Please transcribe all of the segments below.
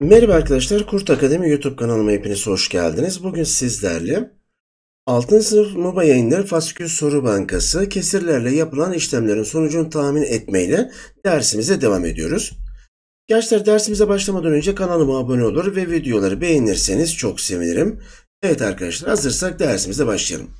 Merhaba arkadaşlar, Kurt Akademi YouTube kanalıma hepiniz hoş geldiniz. Bugün sizlerle 6. sınıf Muba yayınları Fasikül Soru Bankası kesirlerle yapılan işlemlerin sonucunu tahmin etmeyle dersimize devam ediyoruz. Gençler dersimize başlamadan önce kanalıma abone olur ve videoları beğenirseniz çok sevinirim. Evet arkadaşlar hazırsak dersimize başlayalım.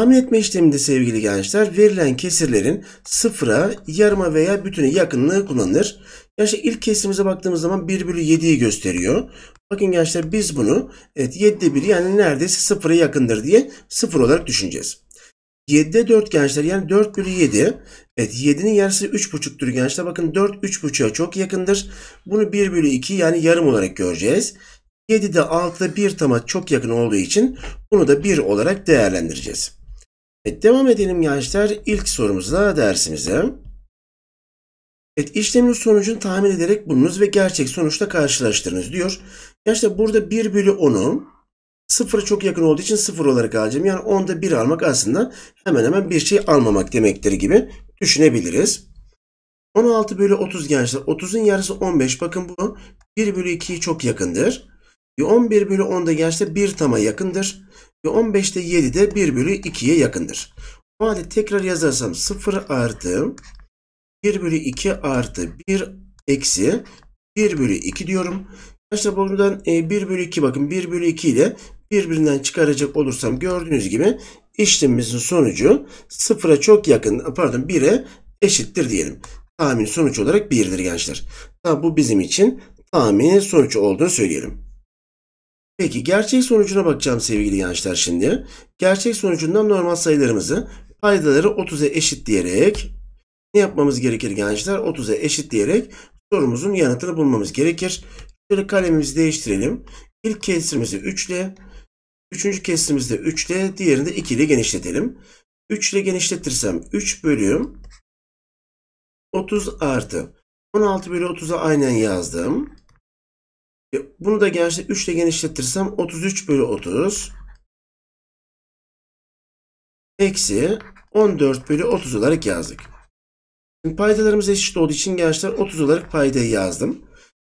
Hamletme işleminde sevgili gençler verilen kesirlerin sıfıra, yarıma veya bütüne yakınlığı kullanılır. Gençler ilk kesimize baktığımız zaman 1 bölü 7'yi gösteriyor. Bakın gençler biz bunu evet 7'de 1 yani neredeyse sıfıra yakındır diye sıfır olarak düşüneceğiz. 7'de 4 gençler yani 4 bölü 7. Evet 7'nin yarısı 3,5'tür gençler. Bakın 4 3,5'a çok yakındır. Bunu 1 bölü 2 yani yarım olarak göreceğiz. 7'de 6'da 1 tama çok yakın olduğu için bunu da 1 olarak değerlendireceğiz. Evet, devam edelim gençler. İlk sorumuzla dersimize. Evet, işlemin sonucunu tahmin ederek bulunuz ve gerçek sonuçla karşılaştırınız diyor. Gençler burada 1 bölü 10'u sıfıra çok yakın olduğu için sıfır olarak alacağım. Yani 10'da 1 almak aslında hemen hemen bir şey almamak demektir gibi düşünebiliriz. 16 bölü 30 gençler. 30'un yarısı 15. Bakın bu 1 bölü 2'yi çok yakındır. 11 e, bölü 10 da gençler 1 tama yakındır ve 15'te 7 de 1 bölü 2'ye yakındır. O halde tekrar yazarsam 0 artı 1 bölü 2 artı 1 eksi 1 bölü 2 diyorum. Arkadaşlar buradan 1 e, bölü 2 bakın 1 bölü 2 ile birbirinden çıkaracak olursam gördüğünüz gibi işlemimizin sonucu 0'a çok yakın pardon 1'e eşittir diyelim. Tahmin sonuç olarak 1'dir gençler. Tabi bu bizim için tahmini sonuç olduğunu söyleyelim. Peki gerçek sonucuna bakacağım sevgili gençler şimdi. Gerçek sonucundan normal sayılarımızı paydaları 30'a diyerek ne yapmamız gerekir gençler? 30'a diyerek sorumuzun yanıtını bulmamız gerekir. Şöyle kalemimizi değiştirelim. İlk kesirimizi 3 ile, üçüncü kesrimizde 3 ile, diğerini de 2 ile genişletelim. 3 ile genişletirsem 3 bölüm 30 artı 16 bölü 30'a aynen yazdım. E, bunu da genişlet, 3 ile genişletirsem 33 bölü 30 eksi 14 bölü 30 olarak yazdık. Şimdi paydalarımız eşit olduğu için gençler 30 olarak paydayı yazdım.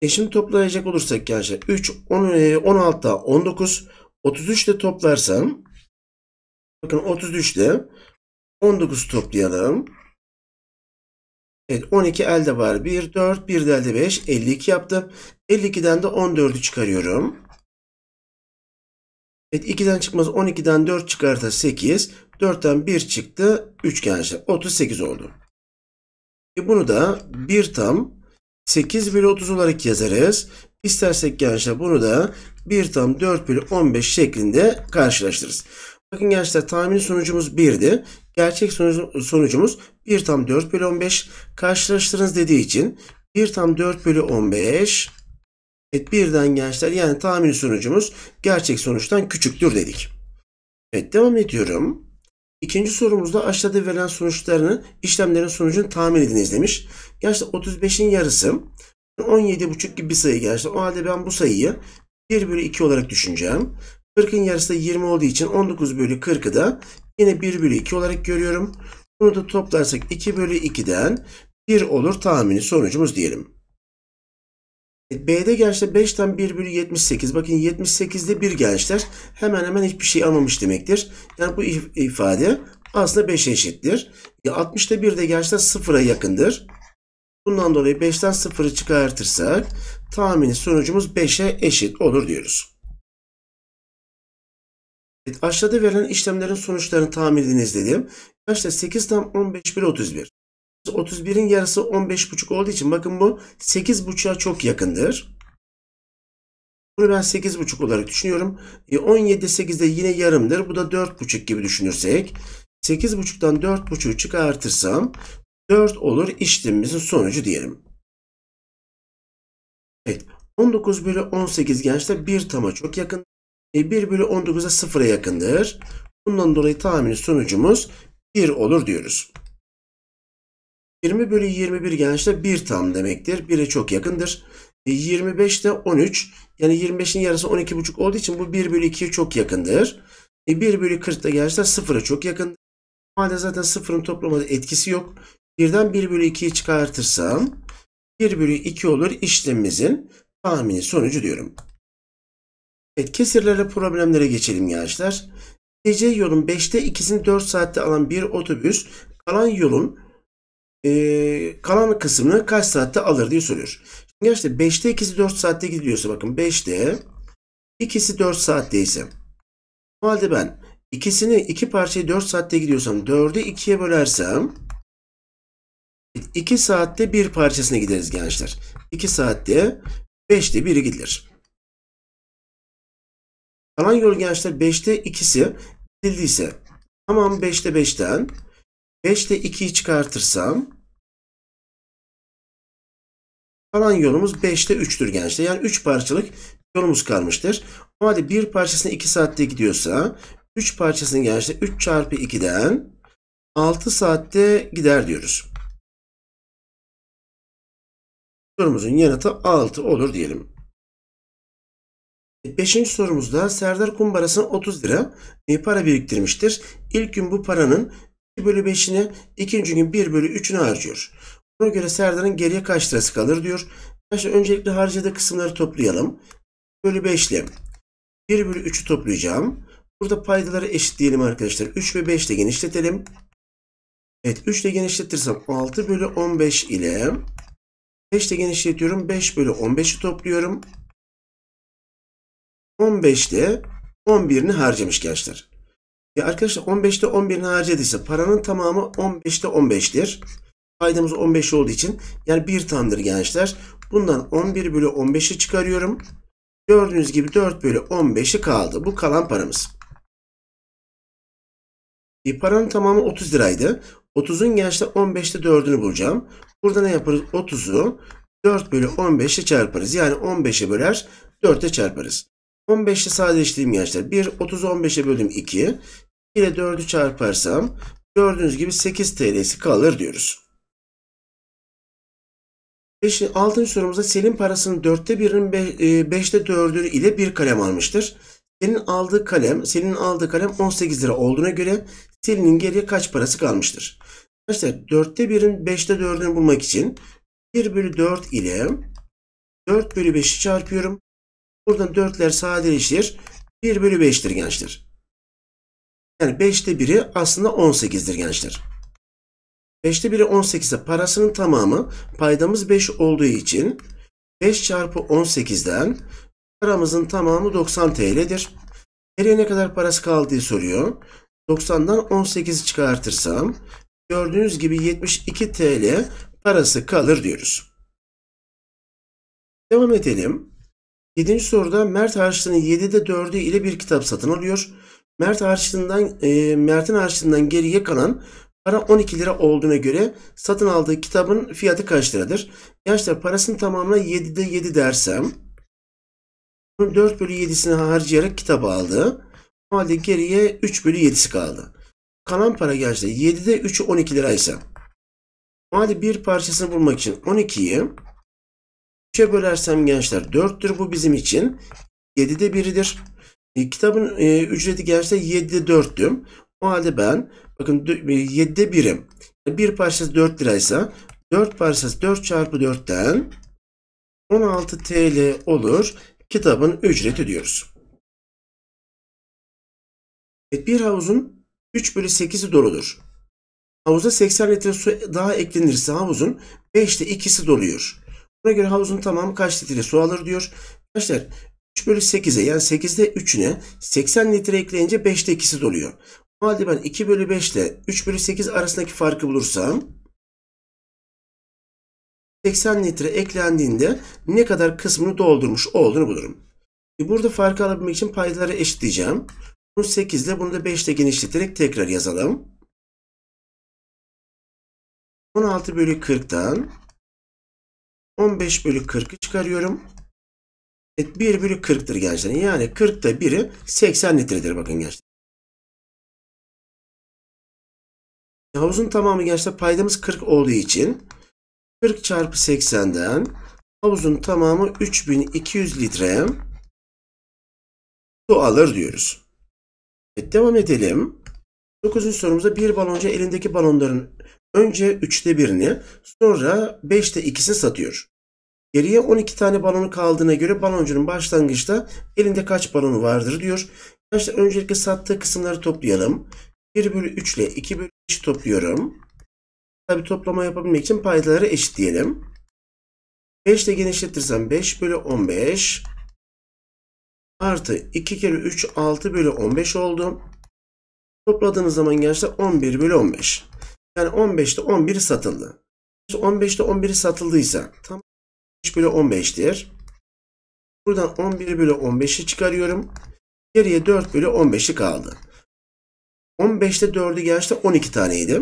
E şimdi toplayacak olursak gençler 3, 10, 16, 19, 33 ile toplarsam bakın 33 ile 19 toplayalım. Evet 12 elde var 1 4 1 elde 5 52 yaptım. 52'den de 14'ü çıkarıyorum. Evet 2'den çıkmaz 12'den 4 çıkarsa 8. 4'ten 1 çıktı. 3 gençler 38 oldu. E bunu da 1 tam 8 bölü 30 olarak yazarız. İstersek gençler bunu da 1 tam 4 bölü 15 şeklinde karşılaştırırız. Bakın gençler tahmin sonucumuz 1'di. Gerçek sonucumuz 1 tam 4 bölü 15. Karşılaştırınız dediği için 1 tam 4 bölü 15. Evet birden gençler yani tahmin sonucumuz gerçek sonuçtan küçüktür dedik. Evet devam ediyorum. İkinci sorumuzda aşağıda verilen sonuçlarını işlemlerin sonucunu tahmin ediniz demiş. Gençler 35'in yarısı 17,5 gibi bir sayı gençler. O halde ben bu sayıyı 1 bölü 2 olarak düşüneceğim. 40'ın yarısı da 20 olduğu için 19 bölü 40'ı da Yine 1 bölü 2 olarak görüyorum. Bunu da toplarsak 2 bölü 2'den 1 olur tahmini sonucumuz diyelim. B'de gençler 5'ten 1 bölü 78. Bakın 78'de 1 gençler hemen hemen hiçbir şey almamış demektir. Yani bu ifade aslında 5'e eşittir. E 60'da 1 de gençler 0'a yakındır. Bundan dolayı 5'ten 0'ı çıkartırsak tahmini sonucumuz 5'e eşit olur diyoruz. Evet, aşağıda verilen işlemlerin sonuçlarını tahmin ediniz dedim. Arkadaşlar 8 tam 15 bir 31. 31'in yarısı 15,5 olduğu için bakın bu 8,5'a çok yakındır. Bunu ben 8,5 olarak düşünüyorum. E, 17 8'de yine yarımdır. Bu da 4,5 gibi düşünürsek. 8,5'tan 4,5'u çıkartırsam 4 olur işlemimizin sonucu diyelim. Evet 19 bölü 18 gençler 1 tama çok yakın e, 1 bölü 19'a 0'a yakındır. Bundan dolayı tahmini sonucumuz 1 olur diyoruz. 20 bölü 21 gençler 1 tam demektir. 1'e çok yakındır. E, 25 de 13. Yani 25'in yarısı 12,5 olduğu için bu 1 bölü 2'ye çok yakındır. E, 1 bölü 40 da gençler 0'a çok yakındır. Madem zaten 0'ın toplamada etkisi yok. Birden 1 bölü 2'yi çıkartırsam 1 bölü 2 olur işlemimizin tahmini sonucu diyorum. Evet kesirlere problemlere geçelim gençler. Gece yolun 5'te ikisini 4 saatte alan bir otobüs kalan yolun e, kalan kısmını kaç saatte alır diye soruyor. Şimdi gençler 5'te ikisi 4 saatte gidiyorsa bakın 5'te ikisi 4 saatte ise o halde ben ikisini iki parçayı 4 saatte gidiyorsam 4'ü 2'ye bölersem 2 saatte bir parçasına gideriz gençler. 2 saatte 5'te biri gidilir. Kalan yol 5'te 2'si bildiyse tamam 5'te 5'ten 5'te 2'yi çıkartırsam kalan yorumumuz 5'te 3'tür gençler. Yani 3 parçalık yorumumuz kalmıştır. O halde bir parçasını 2 saatte gidiyorsa 3 parçasını gençler 3 çarpı 2'den 6 saatte gider diyoruz. Yorumumuzun yanıtı 6 olur diyelim. E, beşinci sorumuzda Serdar Kumbarasın 30 lira e, para biriktirmiştir. İlk gün bu paranın 1 bölü 5'ini, ikinci gün 1 bölü 3'ünü harcıyor. Buna göre Serdar'ın geriye kaç lirası kalır diyor. Arkadaşlar öncelikle harcadığı kısımları toplayalım. 1 bölü 5 ile 1 bölü 3'ü toplayacağım. Burada paydaları eşit diyelim arkadaşlar. 3 ve 5 ile genişletelim. Evet 3 ile genişletirsem 6 bölü 15 ile 5 ile genişletiyorum. 5 bölü 15'i topluyorum. 15'te 11'ini harcamış gençler. Ya e arkadaşlar 15'te 11'ini harcadıysa paranın tamamı 15'te 15'tir. Faydamız 15 olduğu için yani 1 tamdır gençler. Bundan 11 bölü 15'i çıkarıyorum. Gördüğünüz gibi 4 bölü 15'i kaldı. Bu kalan paramız. E, paranın tamamı 30 liraydı. 30'un gençler 15'te 4'ünü bulacağım. Burada ne yaparız? 30'u 4 bölü 15'e çarparız. Yani 15'e böler 4'e çarparız. 15'i sadeleştireyim gençler. 1 30 15'e bölüm 2. ile 4'ü çarparsam gördüğünüz gibi 8 TL'si kalır diyoruz. Şimdi altıncı sorumuzda Selin parasının dörtte birinin e, beşte dördü ile bir kalem almıştır. Senin aldığı kalem, Selin'in aldığı kalem 18 lira olduğuna göre Selin'in geriye kaç parası kalmıştır? Arkadaşlar dörtte birin beşte dördünü bulmak için 1 bölü 4 ile 4 bölü 5'i çarpıyorum. Buradan 4'ler sadeleşir. 1 bölü 5'tir gençler. Yani 5'te biri aslında 18'dir gençler. 5'te biri 18'e parasının tamamı paydamız 5 olduğu için 5 çarpı 18'den paramızın tamamı 90 TL'dir. Nereye ne kadar parası kaldığı soruyor. 90'dan 18'i çıkartırsam gördüğünüz gibi 72 TL parası kalır diyoruz. Devam edelim. 7. soruda Mert harçlığının 7'de 4'ü ile bir kitap satın alıyor. Mert harçlığından e, Mert'in harçlığından geriye kalan para 12 lira olduğuna göre satın aldığı kitabın fiyatı kaç liradır? Gençler parasının tamamına 7'de 7 dersem bunun 4 bölü 7'sini harcayarak kitabı aldı. O halde geriye 3 bölü 7'si kaldı. Kalan para gençler 7'de 3'ü 12 liraysa o halde bir parçasını bulmak için 12'yi 3'e bölersem gençler 4'tür bu bizim için. 7'de 1'idir. E, kitabın e, ücreti gençler 7'de 4'tü. O halde ben bakın 7'de 1'im. 1 parçası 4 liraysa 4 parçası 4 çarpı 4'ten 16 TL olur. Kitabın ücreti diyoruz. Evet, bir havuzun 3 bölü 8'i doludur. Havuza 80 litre su daha eklenirse havuzun 5'te 2'si doluyor. Buna göre havuzun tamamı kaç litre su alır diyor. Arkadaşlar 3 bölü 8'e yani 8'de 3'üne 80 litre ekleyince 5'te 2'si doluyor. O halde ben 2 bölü 5 ile 3 bölü 8 arasındaki farkı bulursam 80 litre eklendiğinde ne kadar kısmını doldurmuş olduğunu bulurum. E, burada farkı alabilmek için paydaları eşitleyeceğim. Bunu 8 ile bunu da 5 ile genişleterek tekrar yazalım. 16 bölü 40'tan 15 bölü 40'ı çıkarıyorum. Evet, 1 bölü 40'tır gençler. Yani 40'ta 1'i 80 litredir bakın gençler. Havuzun tamamı gençler paydamız 40 olduğu için 40 çarpı 80'den havuzun tamamı 3200 litre su alır diyoruz. Evet, devam edelim. 9. sorumuzda bir baloncu elindeki balonların önce 3'te birini sonra 5'te ikisini satıyor. Geriye 12 tane balonu kaldığına göre baloncunun başlangıçta elinde kaç balonu vardır diyor. Arkadaşlar öncelikle sattığı kısımları toplayalım. 1 bölü 3 ile 2 bölü 5 topluyorum. Tabi toplama yapabilmek için paydaları eşitleyelim. 5 ile genişletirsem 5 bölü 15 artı 2 kere 3 6 bölü 15 oldu. Topladığınız zaman gençler 11 bölü 15. Yani 15'te 11 satıldı. 15'te 11 satıldıysa tam bölü 15'tir. Buradan 11 bölü 15'i çıkarıyorum. Geriye 4 bölü 15'i kaldı. 15'te 4'ü gençte 12 taneydi.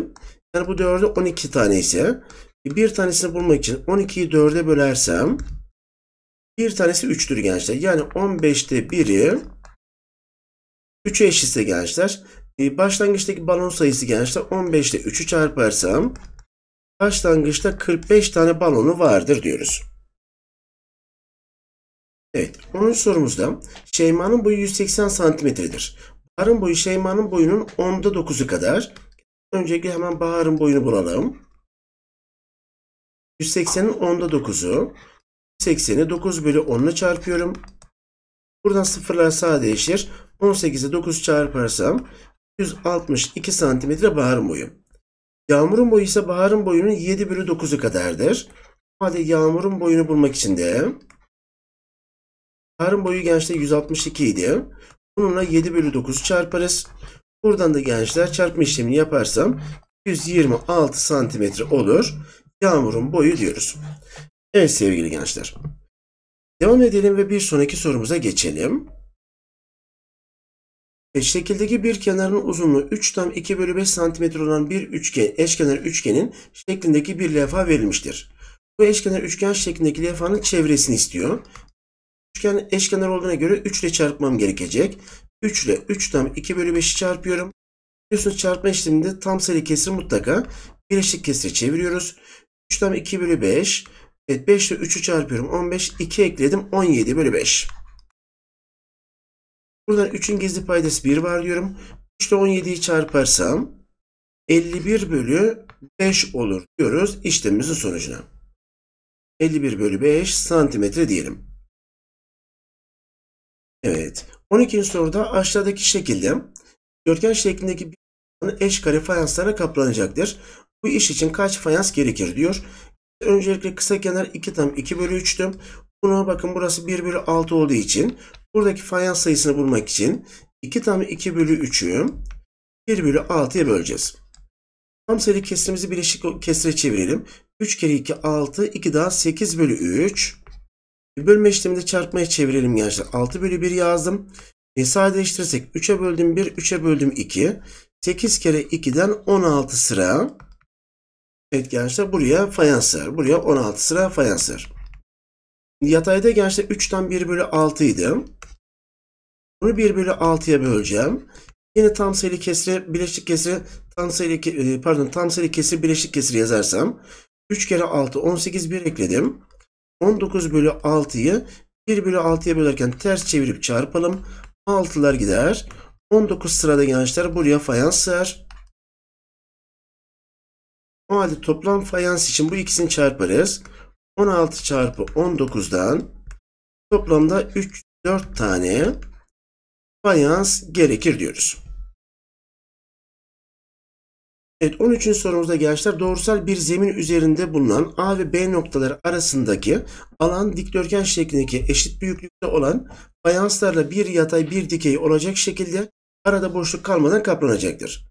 Yani bu 4'ü 12 tane ise bir tanesini bulmak için 12'yi 4'e bölersem bir tanesi 3'tür gençler. Yani 15'te biri 3'e eşitse gençler. E, başlangıçtaki balon sayısı gençler 15'te 3'ü çarparsam başlangıçta 45 tane balonu vardır diyoruz. Evet 10. sorumuzda Şeyma'nın boyu 180 santimetredir. Bahar'ın boyu Şeyma'nın boyunun 10'da 9'u kadar. Öncelikle hemen Bahar'ın boyunu bulalım. 180'in 10'da 9'u. 80'i 9 bölü 10'la çarpıyorum. Buradan sıfırlar sağa değişir. 18'e 9 çarparsam 162 santimetre Bahar'ın boyu. Yağmur'un boyu ise Bahar'ın boyunun 7 bölü 9'u kadardır. Hadi Yağmur'un boyunu bulmak için de Karın boyu gençler 162 idi. Bununla 7 bölü 9 çarparız. Buradan da gençler çarpma işlemini yaparsam 126 santimetre olur. Yağmurun boyu diyoruz. Evet sevgili gençler. Devam edelim ve bir sonraki sorumuza geçelim. E, şekildeki bir kenarın uzunluğu 3 tam 2 bölü 5 santimetre olan bir üçgen, eşkenar üçgenin şeklindeki bir levha verilmiştir. Bu eşkenar üçgen şeklindeki levhanın çevresini istiyor. Üçgen eşkenar olduğuna göre 3 ile çarpmam gerekecek. 3 ile 3 tam 2 bölü 5'i çarpıyorum. Biliyorsunuz çarpma işleminde tam sayı kesir mutlaka birleşik kesire çeviriyoruz. 3 tam 2 bölü 5. Evet 5 ile 3'ü çarpıyorum. 15. 2 ekledim. 17 bölü 5. Buradan 3'ün gizli paydası 1 var diyorum. 3 ile 17'yi çarparsam 51 bölü 5 olur diyoruz işlemimizin sonucuna. 51 bölü 5 santimetre diyelim. Evet. 12. soruda aşağıdaki şekilde dörtgen şeklindeki bir eş kare fayanslara kaplanacaktır. Bu iş için kaç fayans gerekir diyor. Öncelikle kısa kenar 2 tam 2 bölü 3'tü. Bunu bakın burası 1 bölü 6 olduğu için buradaki fayans sayısını bulmak için 2 tam 2 bölü 3'ü 1 bölü 6'ya böleceğiz. Tam sayılı kesrimizi bileşik kesire çevirelim. 3 kere 2 6 2 daha 8 bölü 3 bir bölme işleminde çarpmaya çevirelim gençler. 6 bölü 1 yazdım. E, sadeleştirirsek 3'e böldüm 1, 3'e böldüm 2. 8 kere 2'den 16 sıra. Evet gençler buraya fayanslar. Buraya 16 sıra fayanslar. Yatayda gençler 3'ten 1 bölü 6 idi. Bunu 1 bölü 6'ya böleceğim. Yine tam sayılı kesire, bileşik kesire, tam sayılı, e, pardon tam sayılı kesire, bileşik kesire yazarsam 3 kere 6, 18, 1 ekledim. 19 bölü 6'yı 1 bölü 6'ya bölerken ters çevirip çarpalım. 6'lar gider. 19 sırada gençler buraya fayans sığar. O halde toplam fayans için bu ikisini çarparız. 16 çarpı 19'dan toplamda 3-4 tane fayans gerekir diyoruz. Evet 13. sorumuzda gençler doğrusal bir zemin üzerinde bulunan A ve B noktaları arasındaki alan dikdörtgen şeklindeki eşit büyüklükte olan fayanslarla bir yatay bir dikey olacak şekilde arada boşluk kalmadan kaplanacaktır.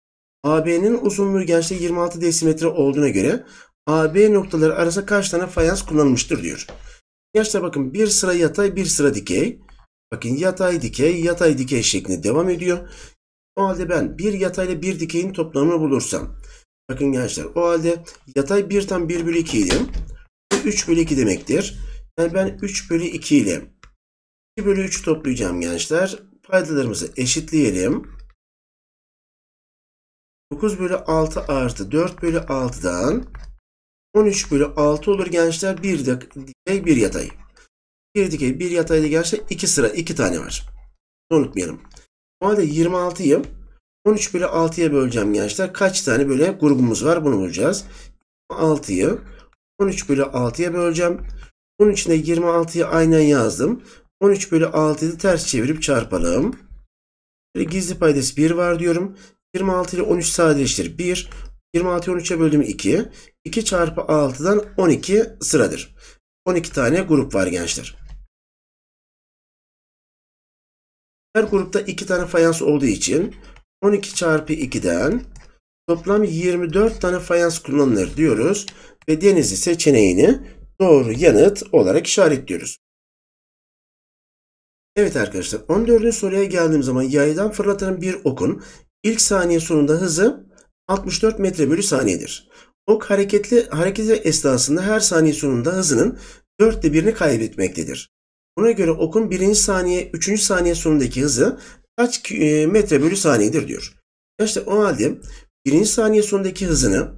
AB'nin uzunluğu gençler 26 desimetre olduğuna göre AB noktaları arasında kaç tane fayans kullanılmıştır diyor. Gençler bakın bir sıra yatay bir sıra dikey. Bakın yatay dikey yatay dikey şeklinde devam ediyor. O halde ben bir yatayla bir dikeyin toplamını bulursam. Bakın gençler o halde yatay 1 tam 1 bölü 2 idi. 3 bölü 2 demektir. Yani ben 3 bölü 2 ile 2 bölü 3 toplayacağım gençler. Paydalarımızı eşitleyelim. 9 bölü 6 artı 4 bölü 6'dan 13 bölü 6 olur gençler. Bir dikey bir yatay. Bir dikey bir yatayda gençler 2 sıra 2 tane var. Unutmayalım. Normalde halde 13 bölü 6'ya böleceğim gençler. Kaç tane böyle grubumuz var bunu bulacağız. 6'yı 13 bölü 6'ya böleceğim. Bunun içinde 26'yı aynen yazdım. 13 bölü 6'yı ters çevirip çarpalım. Böyle gizli paydası 1 var diyorum. 26 ile 13 sadeleştir. 1. 26'yı 13'e böldüm 2. 2 çarpı 6'dan 12 sıradır. 12 tane grup var gençler. Her grupta 2 tane fayans olduğu için 12 çarpı 2'den toplam 24 tane fayans kullanılır diyoruz. Ve denizi seçeneğini doğru yanıt olarak işaretliyoruz. Evet arkadaşlar 14. soruya geldiğim zaman yaydan fırlatılan bir okun ilk saniye sonunda hızı 64 metre bölü saniyedir. Ok hareketli hareket esnasında her saniye sonunda hızının dörtte birini kaybetmektedir. Ona göre okun birinci saniye üçüncü saniye sonundaki hızı kaç e, metre bölü saniyedir diyor. İşte o halde birinci saniye sonundaki hızını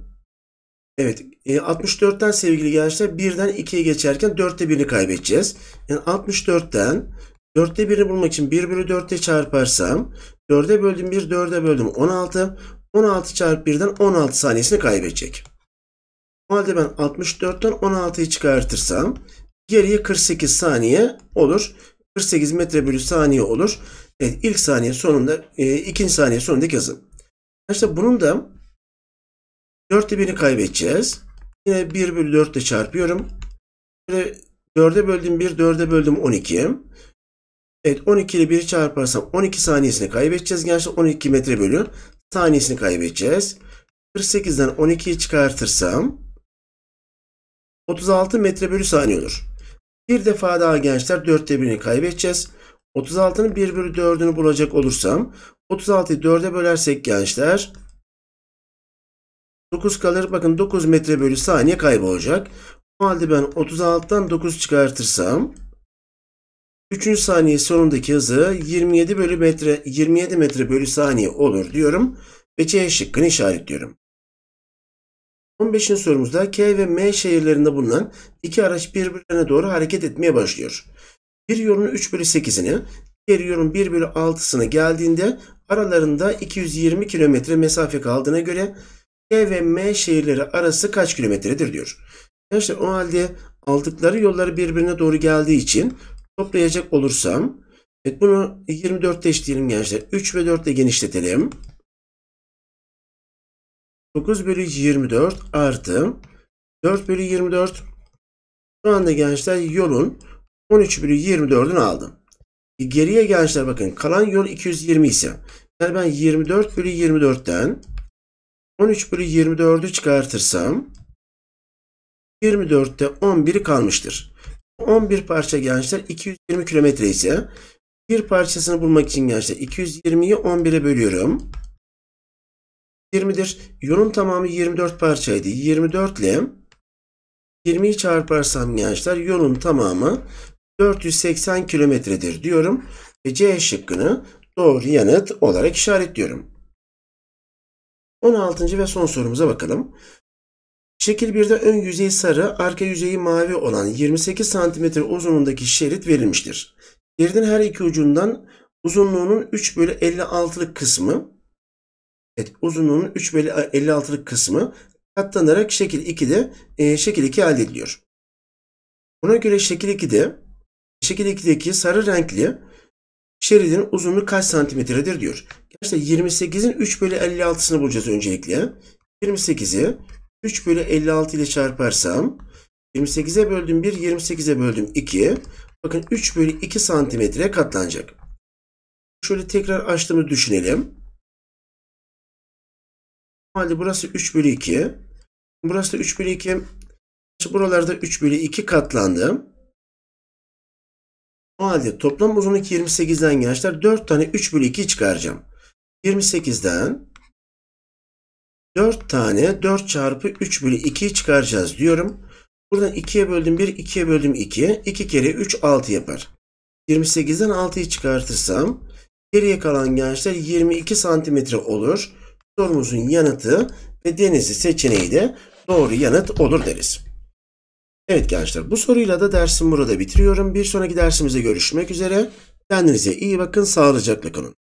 evet 64'ten e, sevgili gençler birden 2'ye geçerken 4'te 1'ini kaybedeceğiz. Yani 64'ten 4'te 1'i bulmak için 1 bölü 4'te çarparsam 4'e böldüm 1 4'e böldüm 16. 16 çarpı 1'den 16 saniyesini kaybedecek. O halde ben 64'ten 16'yı çıkartırsam Geriye 48 saniye olur. 48 metre bölü saniye olur. Evet ilk saniye sonunda e, ikinci saniye sonundaki hızı. İşte bunun da 4'te 1'i kaybedeceğiz. Yine 1 bölü 4 ile çarpıyorum. Böyle 4'e böldüm 1, 4'e böldüm 12. Evet 12 ile 1'i çarparsam 12 saniyesini kaybedeceğiz. Gençler 12 metre bölü saniyesini kaybedeceğiz. 48'den 12'yi çıkartırsam 36 metre bölü saniye olur. Bir defa daha gençler dörtte birini kaybedeceğiz. 36'nın 1 bölü 4'ünü bulacak olursam 36'yı 4'e bölersek gençler 9 kalır. Bakın 9 metre bölü saniye kaybolacak. O halde ben 36'dan 9 çıkartırsam 3. saniye sonundaki hızı 27 bölü metre 27 metre bölü saniye olur diyorum ve C şıkkını işaretliyorum. 15. sorumuzda K ve M şehirlerinde bulunan iki araç birbirlerine doğru hareket etmeye başlıyor. Bir yolun 3 bölü 8'ini, diğer yolun 1 bölü 6'sını geldiğinde aralarında 220 kilometre mesafe kaldığına göre K ve M şehirleri arası kaç kilometredir diyor. Arkadaşlar o halde aldıkları yollar birbirine doğru geldiği için toplayacak olursam evet bunu 24'te eşitleyelim gençler. 3 ve 4 genişletelim. 9 bölü 24 artı 4 bölü 24. Şu anda gençler yolun 13 bölü 24'ünü aldım. Geriye gençler bakın kalan yol 220 ise. Yani ben 24 bölü 24'ten 13 bölü 24'ü çıkartırsam 24'te 11 kalmıştır. 11 parça gençler 220 kilometre ise bir parçasını bulmak için gençler 220'yi 11'e bölüyorum. 20'dir. Yolun tamamı 24 parçaydı. 24 ile 20'yi çarparsam gençler yolun tamamı 480 kilometredir diyorum. Ve C şıkkını doğru yanıt olarak işaretliyorum. 16. ve son sorumuza bakalım. Şekil 1'de ön yüzeyi sarı, arka yüzeyi mavi olan 28 cm uzunluğundaki şerit verilmiştir. Şeridin her iki ucundan uzunluğunun 3 bölü 56'lık kısmı Evet uzunluğunun 3 bölü 56'lık kısmı katlanarak şekil 2'de e, şekil 2 elde ediliyor. Buna göre şekil 2'de şekil 2'deki sarı renkli şeridin uzunluğu kaç santimetredir diyor. Gerçi 28'in 3 bölü 56'sını bulacağız öncelikle. 28'i 3 bölü 56 ile çarparsam 28'e böldüm 1, 28'e böldüm 2. Bakın 3 bölü 2 santimetre katlanacak. Şöyle tekrar açtığımı düşünelim halde burası 3 bölü 2. Burası da 3 bölü 2. Buralarda 3 bölü 2 katlandı. O halde toplam uzunluk 28'den gençler 4 tane 3 bölü 2 çıkaracağım. 28'den 4 tane 4 çarpı 3 bölü 2'yi çıkaracağız diyorum. Buradan 2'ye böldüm 1, 2'ye böldüm 2. 2 kere 3, 6 yapar. 28'den 6'yı çıkartırsam geriye kalan gençler 22 santimetre olur. Sorumuzun yanıtı ve denizi seçeneği de doğru yanıt olur deriz. Evet gençler bu soruyla da dersimi burada bitiriyorum. Bir sonraki dersimizde görüşmek üzere. Kendinize iyi bakın, sağlıcakla kalın.